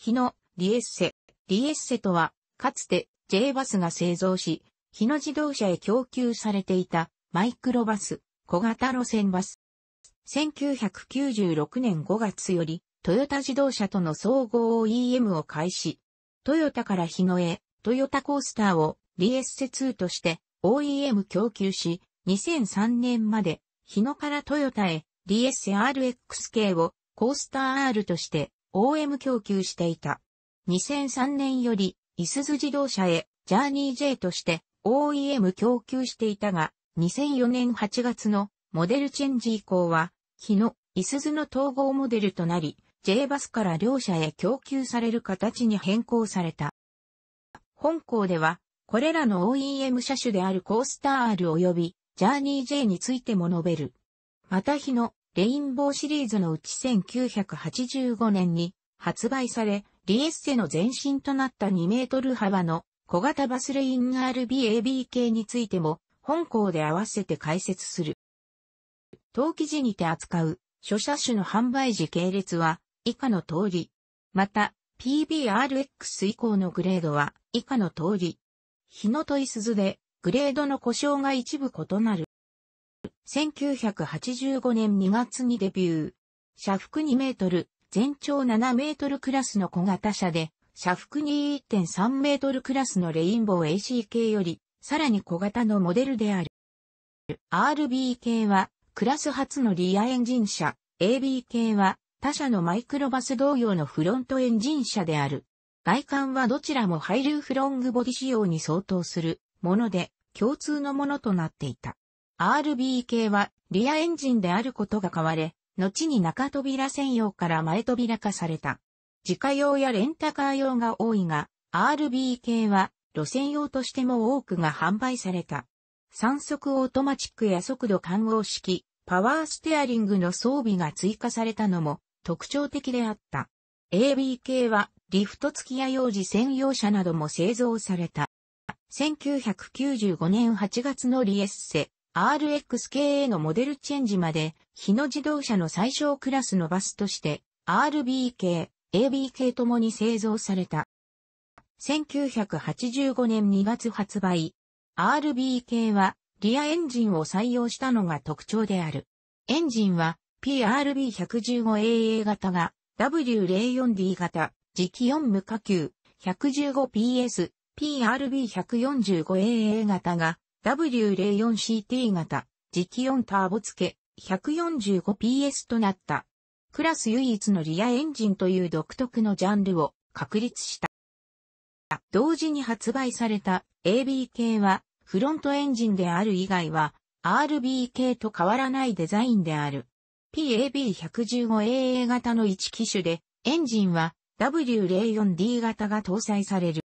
日野、リエッセ。リエッセとは、かつて J バスが製造し、日野自動車へ供給されていたマイクロバス、小型路線バス。1996年5月より、トヨタ自動車との総合 OEM を開始。トヨタから日野へ、トヨタコースターをリエッセ2として OEM 供給し、2003年まで、日野からトヨタへ、リエッセ RX 系をコースター R として OM 供給していた。2003年より、いすズ自動車へ、ジャーニー J として OEM 供給していたが、2004年8月のモデルチェンジ以降は、日のいすゞの統合モデルとなり、J バスから両社へ供給される形に変更された。本校では、これらの OEM 車種であるコースター R 及びジャーニー J についても述べる。また日のレインボーシリーズのうち1985年に発売され、リエッセの前身となった2メートル幅の小型バスレイン RBAB 系についても本校で合わせて解説する。当記事にて扱う諸車種の販売時系列は以下の通り。また、PBRX 以降のグレードは以下の通り。日の問い鈴でグレードの故障が一部異なる。1985年2月にデビュー。車幅2メートル、全長7メートルクラスの小型車で、車幅2 3メートルクラスのレインボー AC 系より、さらに小型のモデルである。RB 系は、クラス初のリアエンジン車、AB 系は、他社のマイクロバス同様のフロントエンジン車である。外観はどちらもハイルーフロングボディ仕様に相当するもので、共通のものとなっていた。RBK はリアエンジンであることが変われ、後に中扉専用から前扉化された。自家用やレンタカー用が多いが、RBK は路線用としても多くが販売された。三速オートマチックや速度緩号式、パワーステアリングの装備が追加されたのも特徴的であった。ABK はリフト付きや幼児専用車なども製造された。1995年8月のリエッセ、RX k へのモデルチェンジまで、日野自動車の最小クラスのバスとして、RB 系、AB 系ともに製造された。1985年2月発売。RB 系は、リアエンジンを採用したのが特徴である。エンジンは、PRB115AA 型が、W04D 型、磁気4無下級、115PS、PRB145AA 型が、W04CT 型、磁気4ターボ付け、145PS となった。クラス唯一のリアエンジンという独特のジャンルを確立した。同時に発売された AB 系は、フロントエンジンである以外は、RB 系と変わらないデザインである。PAB115AA 型の1機種で、エンジンは W04D 型が搭載される。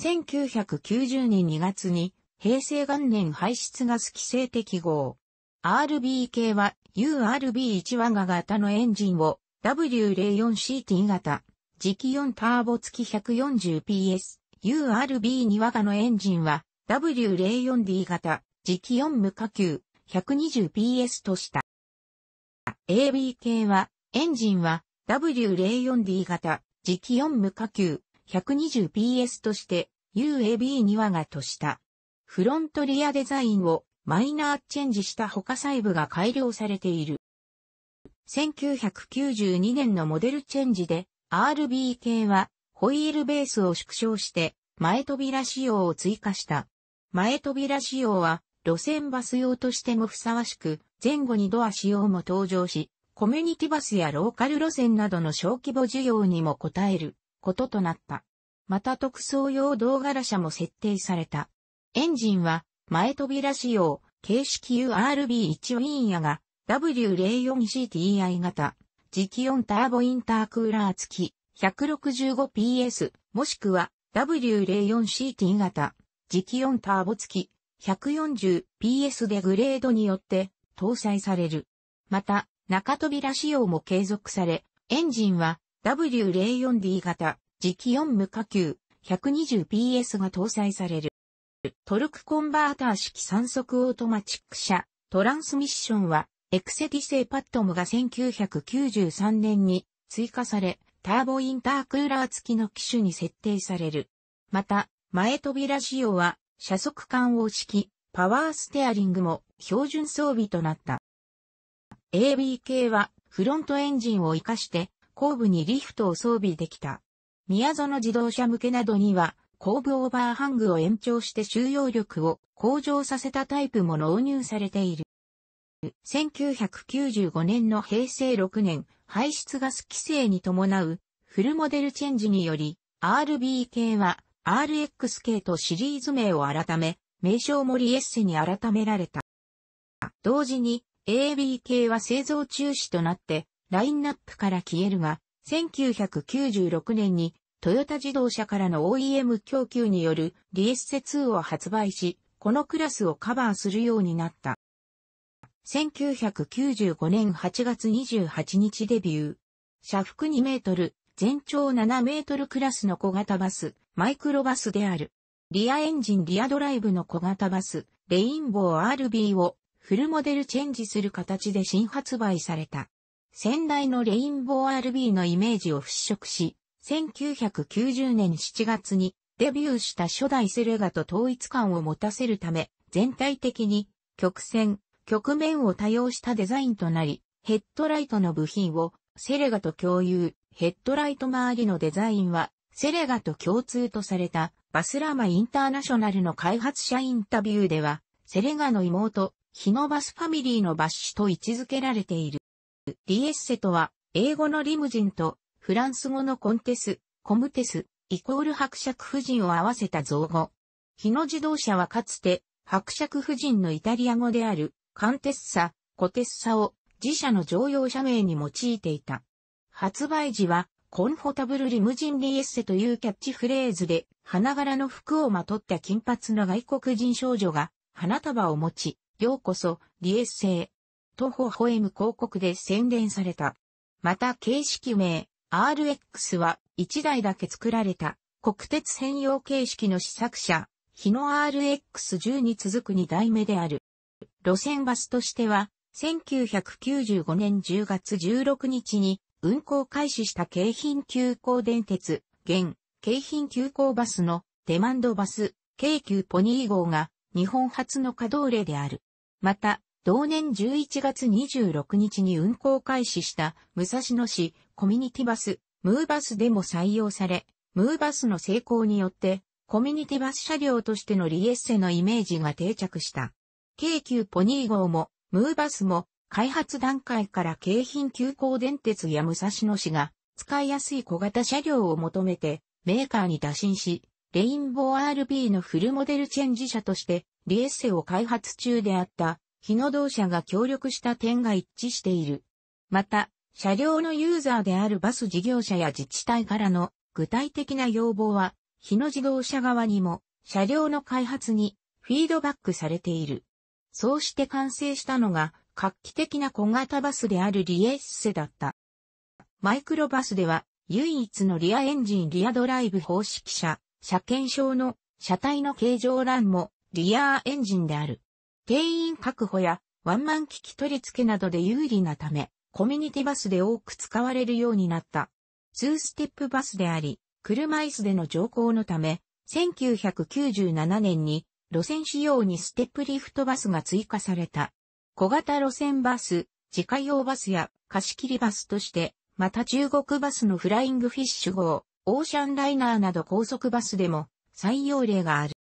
1990年2月に平成元年排出ガス規制適合。RB 系は URB1 和が型のエンジンを W04CT 型、磁気4ターボ付き 140PS、URB2 和がのエンジンは W04D 型、磁気4無下球 120PS とした。AB 系は、エンジンは W04D 型、磁気4無下球 120PS として UAB2 和がとした。フロントリアデザインをマイナーチェンジした他細部が改良されている。1992年のモデルチェンジで RB 系はホイールベースを縮小して前扉仕様を追加した。前扉仕様は路線バス用としてもふさわしく前後にドア仕様も登場し、コミュニティバスやローカル路線などの小規模需要にも応えることとなった。また特装用動画車も設定された。エンジンは前扉仕様、形式 URB1 ウィンヤが W04CTI 型、磁気ターボインタークーラー付き 165PS もしくは W04CT 型、磁気ターボ付き 140PS でグレードによって搭載される。また、中扉仕様も継続され、エンジンは W04D 型、磁気4無下級、120PS が搭載される。トルクコンバーター式三速オートマチック車、トランスミッションは、エクセティ製パッドムが1993年に追加され、ターボインタークーラー付きの機種に設定される。また、前扉仕様は、車速感敷き、パワーステアリングも標準装備となった。AB 系は、フロントエンジンを活かして、後部にリフトを装備できた。宮園自動車向けなどには、後部オーバーハングを延長して収容力を向上させたタイプも納入されている。1995年の平成6年、排出ガス規制に伴うフルモデルチェンジにより、RB 系は RX 系とシリーズ名を改め、名称森エッセに改められた。同時に AB 系は製造中止となって、ラインナップから消えるが、1996年にトヨタ自動車からの OEM 供給によるリエッセ2を発売し、このクラスをカバーするようになった。1995年8月28日デビュー。車幅2メートル、全長7メートルクラスの小型バス、マイクロバスである。リアエンジンリアドライブの小型バス、レインボー RB をフルモデルチェンジする形で新発売された。先代のレインボー RB のイメージを払拭し、1990年7月にデビューした初代セレガと統一感を持たせるため、全体的に曲線、曲面を多用したデザインとなり、ヘッドライトの部品をセレガと共有、ヘッドライト周りのデザインはセレガと共通とされたバスラマインターナショナルの開発者インタビューでは、セレガの妹、ヒノバスファミリーのバッシュと位置づけられている。リエッセとは、英語のリムジンとフランス語のコンテス、コムテス、イコール伯爵夫人を合わせた造語。日野自動車はかつて、伯爵夫人のイタリア語である、カンテッサ、コテッサを自社の乗用車名に用いていた。発売時は、コンフォタブルリムジンリエッセというキャッチフレーズで、花柄の服をまとった金髪の外国人少女が、花束を持ち、ようこそ、リエッセへ。と歩ホエム広告で宣伝された。また形式名、RX は1台だけ作られた国鉄専用形式の試作車、日野 RX10 に続く2代目である。路線バスとしては、1995年10月16日に運行開始した京浜急行電鉄、現、京浜急行バスのデマンドバス、京急ポニー号が日本初の稼働例である。また、同年11月26日に運行開始した武蔵野市コミュニティバス、ムーバスでも採用され、ムーバスの成功によって、コミュニティバス車両としてのリエッセのイメージが定着した。京急ポニー号も、ムーバスも、開発段階から京浜急行電鉄や武蔵野市が、使いやすい小型車両を求めて、メーカーに打診し、レインボー RB のフルモデルチェンジ車として、リエッセを開発中であった、日野同社が協力した点が一致している。また、車両のユーザーであるバス事業者や自治体からの具体的な要望は、日野自動車側にも車両の開発にフィードバックされている。そうして完成したのが画期的な小型バスであるリエッセだった。マイクロバスでは唯一のリアエンジンリアドライブ方式車、車検証の車体の形状欄もリアエンジンである。定員確保やワンマン機器取り付けなどで有利なため、コミュニティバスで多く使われるようになった。2ステップバスであり、車椅子での乗降のため、1997年に路線仕様にステップリフトバスが追加された。小型路線バス、自家用バスや貸切バスとして、また中国バスのフライングフィッシュ号、オーシャンライナーなど高速バスでも採用例がある。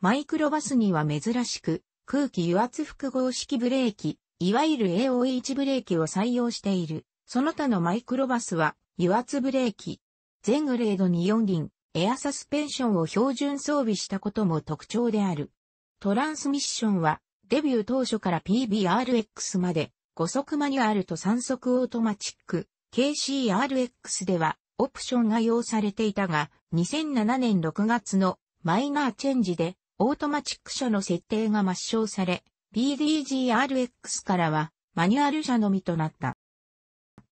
マイクロバスには珍しく、空気油圧複合式ブレーキ、いわゆる AOH ブレーキを採用している。その他のマイクロバスは、油圧ブレーキ。全グレードに4輪、エアサスペンションを標準装備したことも特徴である。トランスミッションは、デビュー当初から PBRX まで、5速マニュアルと3速オートマチック、KCRX では、オプションが要されていたが、2007年6月のマイナーチェンジで、オートマチック車の設定が抹消され、PDGRX からはマニュアル車のみとなった。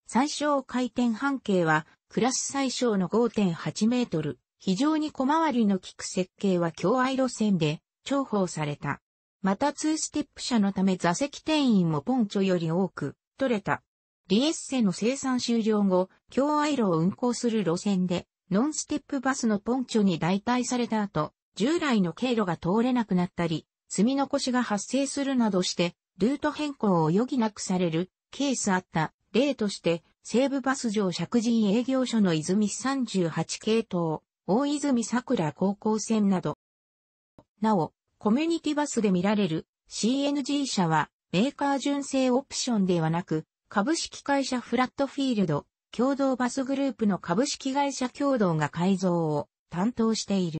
最小回転半径はクラス最小の5.8メートル。非常に小回りの効く設計は強愛路線で重宝された。また2ステップ車のため座席定員もポンチョより多く取れた。リエッセの生産終了後、京愛路を運行する路線で、ノンステップバスのポンチョに代替された後、従来の経路が通れなくなったり、積み残しが発生するなどして、ルート変更を余儀なくされるケースあった例として、西武バス上石神営業所の泉38系統、大泉桜高校線など。なお、コミュニティバスで見られる CNG 社はメーカー純正オプションではなく、株式会社フラットフィールド、共同バスグループの株式会社共同が改造を担当している。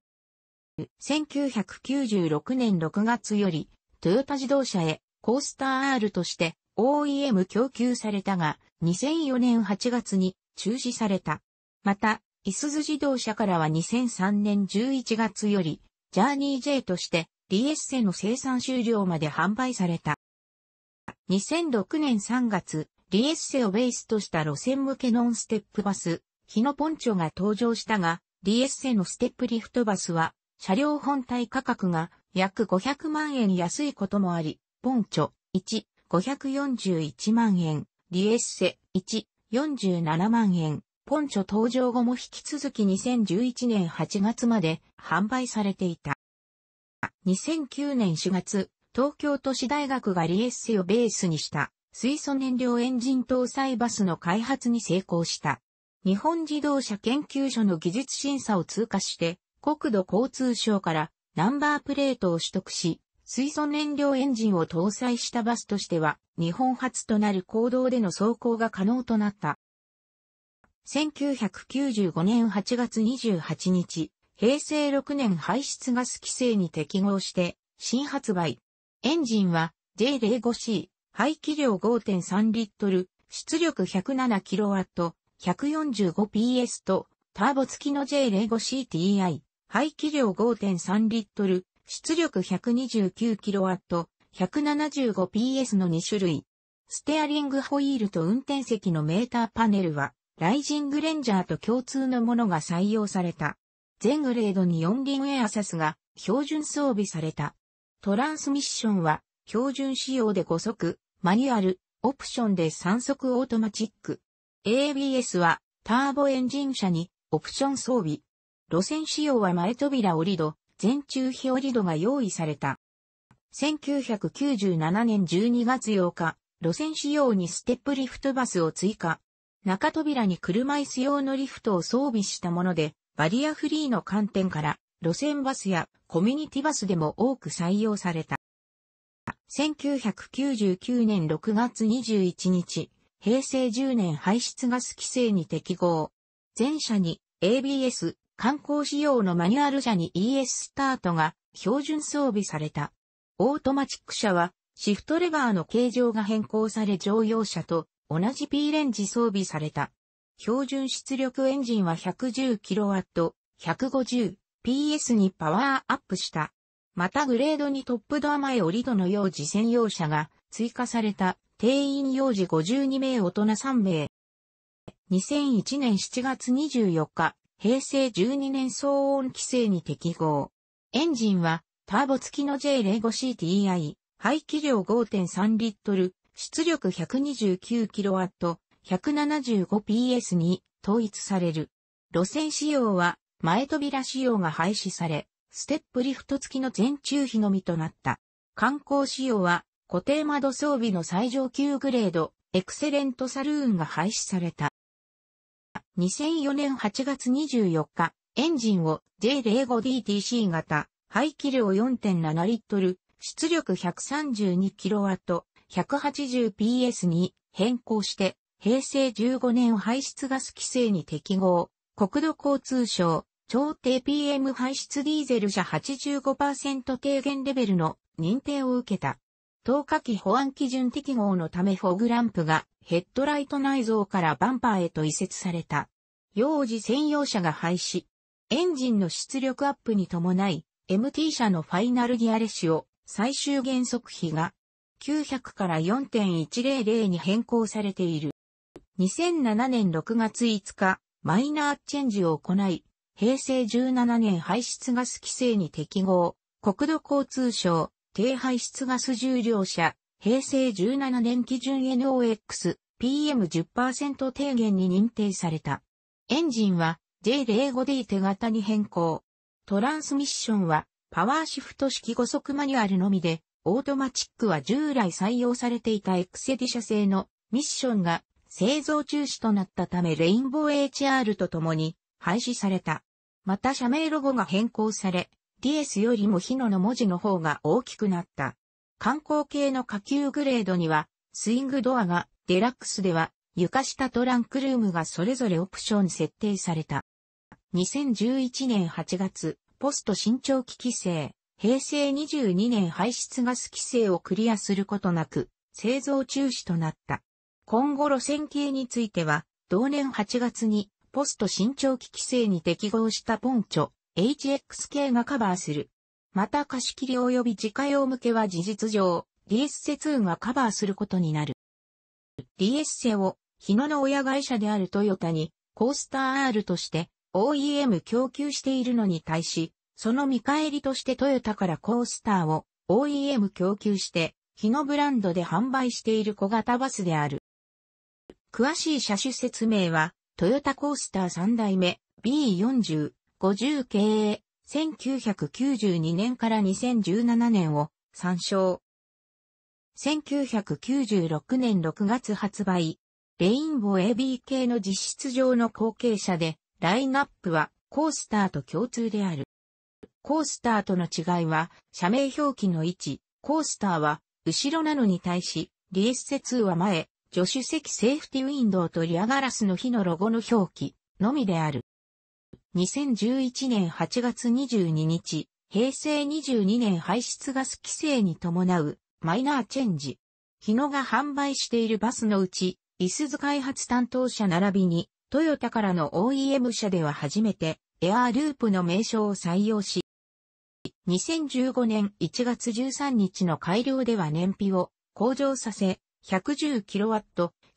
1996年6月より、トヨタ自動車へコースター R として OEM 供給されたが、2004年8月に中止された。また、イスズ自動車からは2003年11月より、ジャーニー J として、DSC の生産終了まで販売された。2006年3月、リエッセをベースとした路線向けノンステップバス、ヒノポンチョが登場したが、リエッセのステップリフトバスは車両本体価格が約500万円安いこともあり、ポンチョ1、541万円、リエッセ1、47万円、ポンチョ登場後も引き続き2011年8月まで販売されていた。2009年4月、東京都市大学がリエッセをベースにした水素燃料エンジン搭載バスの開発に成功した。日本自動車研究所の技術審査を通過して国土交通省からナンバープレートを取得し、水素燃料エンジンを搭載したバスとしては、日本初となる行動での走行が可能となった。1995年8月28日、平成6年排出ガス規制に適合して、新発売。エンジンは J05C、排気量5.3リットル、出力 107kW、145PS と、ターボ付きの J05CTI、排気量5.3リットル、出力 129kW、175PS の2種類。ステアリングホイールと運転席のメーターパネルは、ライジングレンジャーと共通のものが採用された。全グレードに4輪エアサスが標準装備された。トランスミッションは、標準仕様で5速、マニュアル、オプションで3速オートマチック。ABS は、ターボエンジン車に、オプション装備。路線仕様は前扉折戸、前中日折戸が用意された。1997年12月8日、路線仕様にステップリフトバスを追加。中扉に車椅子用のリフトを装備したもので、バリアフリーの観点から、路線バスやコミュニティバスでも多く採用された。1999年6月21日、平成10年排出ガス規制に適合。全者に ABS、観光仕様のマニュアル車に ES スタートが標準装備された。オートマチック車はシフトレバーの形状が変更され乗用車と同じ P レンジ装備された。標準出力エンジンは 110kW、150PS にパワーアップした。またグレードにトップドア前折戸の幼児専用車が追加された定員幼児52名大人3名。2001年7月24日、平成12年騒音規制に適合。エンジンは、ターボ付きの J05CTI、排気量5.3リットル、出力 129kW、175PS に統一される。路線仕様は、前扉仕様が廃止され、ステップリフト付きの全中比のみとなった。観光仕様は、固定窓装備の最上級グレード、エクセレントサルーンが廃止された。2004年8月24日、エンジンを J05DTC 型、排気量4.7リットル、出力 132kW、180PS に変更して、平成15年排出ガス規制に適合、国土交通省、超低 PM 排出ディーゼル車85%低減レベルの認定を受けた。透過機保安基準適合のためフォグランプがヘッドライト内蔵からバンパーへと移設された。幼児専用車が廃止。エンジンの出力アップに伴い、MT 車のファイナルギアレシオ、最終減速比が900から4.100に変更されている。2007年6月5日、マイナーチェンジを行い、平成17年排出ガス規制に適合、国土交通省、低排出ガス重量車、平成17年基準 NOx、PM10% 低減に認定された。エンジンは J05D 手型に変更。トランスミッションはパワーシフト式5速マニュアルのみで、オートマチックは従来採用されていたエクセディ社製のミッションが製造中止となったためレインボー HR と共に廃止された。また社名ロゴが変更され、ディエスよりもヒノの文字の方が大きくなった。観光系の下級グレードには、スイングドアが、デラックスでは、床下トランクルームがそれぞれオプション設定された。2011年8月、ポスト新長期規制、平成22年排出ガス規制をクリアすることなく、製造中止となった。今後路線形については、同年8月に、ポスト新長期規制に適合したポンチョ、HXK がカバーする。また貸し切り及び自家用向けは事実上、リエッセ2がカバーすることになる。リエッセを、日野の親会社であるトヨタに、コースター R として、OEM 供給しているのに対し、その見返りとしてトヨタからコースターを OEM 供給して、日野ブランドで販売している小型バスである。詳しい車種説明は、トヨタコースター3代目 B40 50経営、1992年から2017年を参照。1996年6月発売、レインボー AB 系の実質上の後継者で、ラインナップはコースターと共通である。コースターとの違いは、社名表記の位置、コースターは後ろなのに対し、リエッセ2は前、助手席セーフティウィンドウとリアガラスの日のロゴの表記のみである。2011年8月22日、平成22年排出ガス規制に伴うマイナーチェンジ。日野が販売しているバスのうち、イスズ開発担当者並びに、トヨタからの OEM 社では初めて、エアーループの名称を採用し、2015年1月13日の改良では燃費を向上させ、110kW、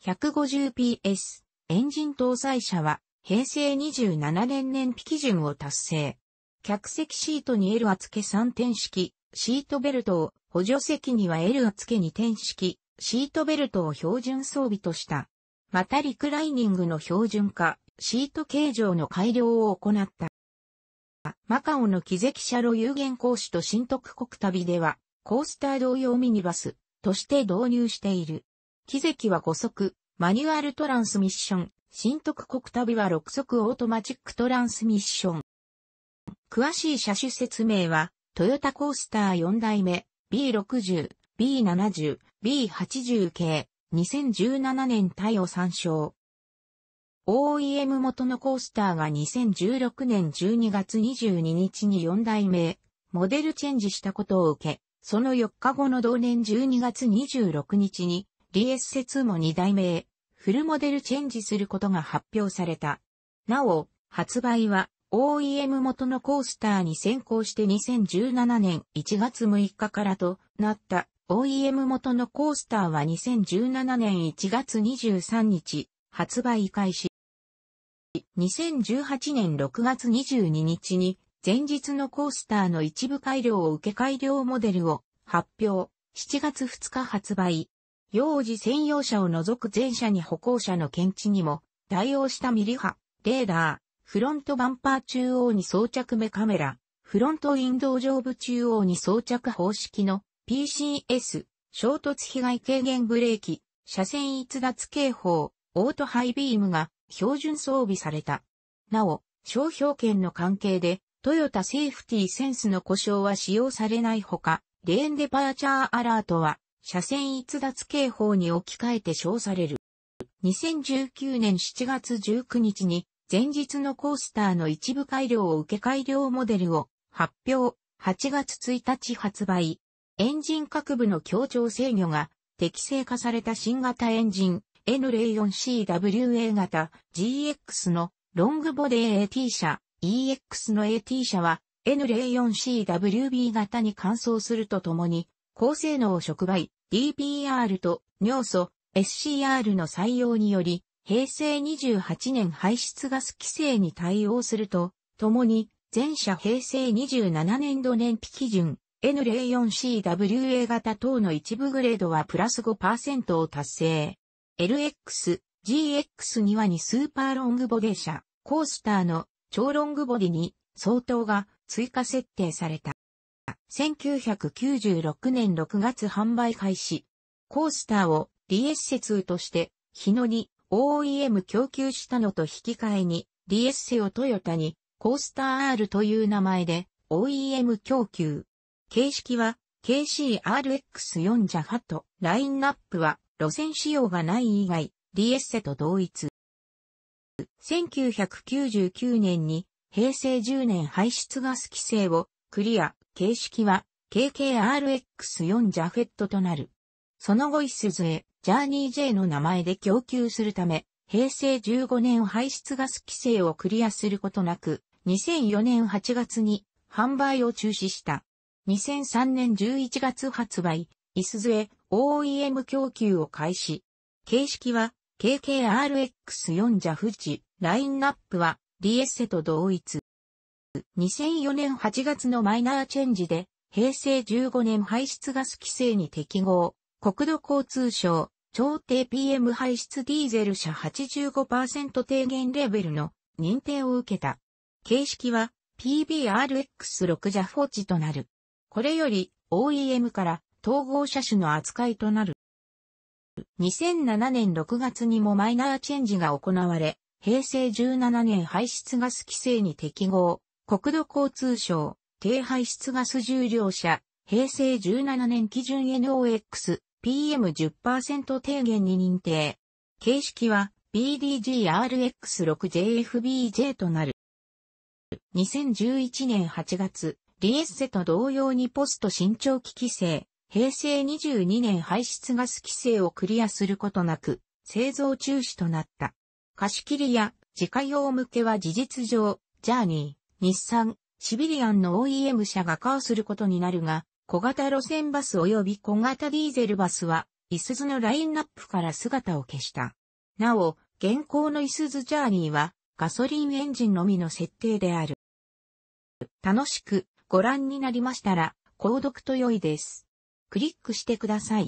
150PS、エンジン搭載車は平成27年年比基準を達成。客席シートに L 厚け3点式、シートベルトを、補助席には L 厚け2点式、シートベルトを標準装備とした。またリクライニングの標準化、シート形状の改良を行った。マカオの奇跡車路有限講師と新徳国旅では、コースター同様ミニバスとして導入している。奇跡は5足、マニュアルトランスミッション、新徳国旅は6速オートマチックトランスミッション。詳しい車種説明は、トヨタコースター4代目、B60、B70、B80 系、2017年対を参照。OEM 元のコースターが2016年12月22日に4代目、モデルチェンジしたことを受け、その4日後の同年12月26日に DSC2 も2代目へ、フルモデルチェンジすることが発表された。なお、発売は OEM 元のコースターに先行して2017年1月6日からとなった OEM 元のコースターは2017年1月23日発売開始。2018年6月22日に前日のコースターの一部改良を受け改良モデルを発表。7月2日発売。幼児専用車を除く全車に歩行者の検知にも対応したミリ波、レーダー、フロントバンパー中央に装着目カメラ、フロントウィンドウ上部中央に装着方式の PCS、衝突被害軽減ブレーキ、車線逸脱警報、オートハイビームが標準装備された。なお、商標権の関係で、トヨタセーフティセンスの故障は使用されないほか、レーンデパーチャーアラートは車線逸脱警報に置き換えて称される。2019年7月19日に前日のコースターの一部改良を受け改良モデルを発表。8月1日発売。エンジン各部の協調制御が適正化された新型エンジン N04CWA 型 GX のロングボディ AT 車 EX の AT 車は N04CWB 型に換装するとともに高性能触媒 DPR と尿素 SCR の採用により、平成28年排出ガス規制に対応すると、ともに、全社平成27年度燃費基準 N04CWA 型等の一部グレードはプラス5%を達成。LX、GX には2スーパーロングボディ車、コースターの超ロングボディに相当が追加設定された。1996年6月販売開始。コースターを DS s 2として日野に OEM 供給したのと引き換えに DS s をトヨタにコースター R という名前で OEM 供給。形式は KCRX4 ジャファとラインナップは路線仕様がない以外 DS s と同一。1999年に平成10年排出ガス規制をクリア、形式は KKRX4 ジャフェットとなる。その後イスズへ、ジャーニー J の名前で供給するため、平成15年排出ガス規制をクリアすることなく、2004年8月に販売を中止した。2003年11月発売、イスズへ OEM 供給を開始。形式は KKRX4 ジャフジ、ラインナップはリエッセと同一。2004年8月のマイナーチェンジで平成15年排出ガス規制に適合。国土交通省、超低 PM 排出ディーゼル車85%低減レベルの認定を受けた。形式は PBRX6 ジャフォチとなる。これより OEM から統合車種の扱いとなる。2007年6月にもマイナーチェンジが行われ、平成17年排出ガス規制に適合。国土交通省、低排出ガス重量車、平成17年基準 NOx、PM10% 低減に認定。形式は BDGRX6JFBJ となる。2011年8月、リエッセと同様にポスト新長期規制、平成22年排出ガス規制をクリアすることなく、製造中止となった。貸し切りや自家用向けは事実上、ジャーニー。日産、シビリアンの OEM 車が顔することになるが、小型路線バス及び小型ディーゼルバスは、イスズのラインナップから姿を消した。なお、現行のイスズジャーニーは、ガソリンエンジンのみの設定である。楽しくご覧になりましたら、購読と良いです。クリックしてください。